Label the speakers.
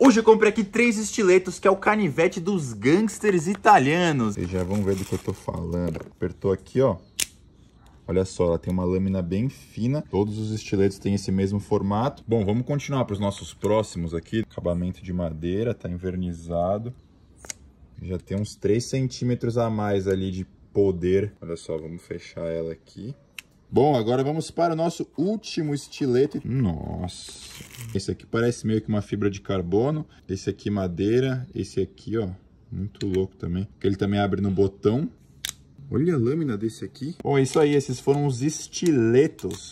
Speaker 1: Hoje eu comprei aqui três estiletos, que é o canivete dos gangsters italianos. Vocês já vão ver do que eu tô falando. Apertou aqui, ó. Olha só, ela tem uma lâmina bem fina. Todos os estiletos têm esse mesmo formato. Bom, vamos continuar para os nossos próximos aqui. Acabamento de madeira, tá envernizado. Já tem uns 3 centímetros a mais ali de poder. Olha só, vamos fechar ela aqui. Bom, agora vamos para o nosso último estilete. Nossa, esse aqui parece meio que uma fibra de carbono. Esse aqui madeira, esse aqui, ó, muito louco também. Ele também abre no botão. Olha a lâmina desse aqui. Bom, é isso aí. Esses foram os estiletos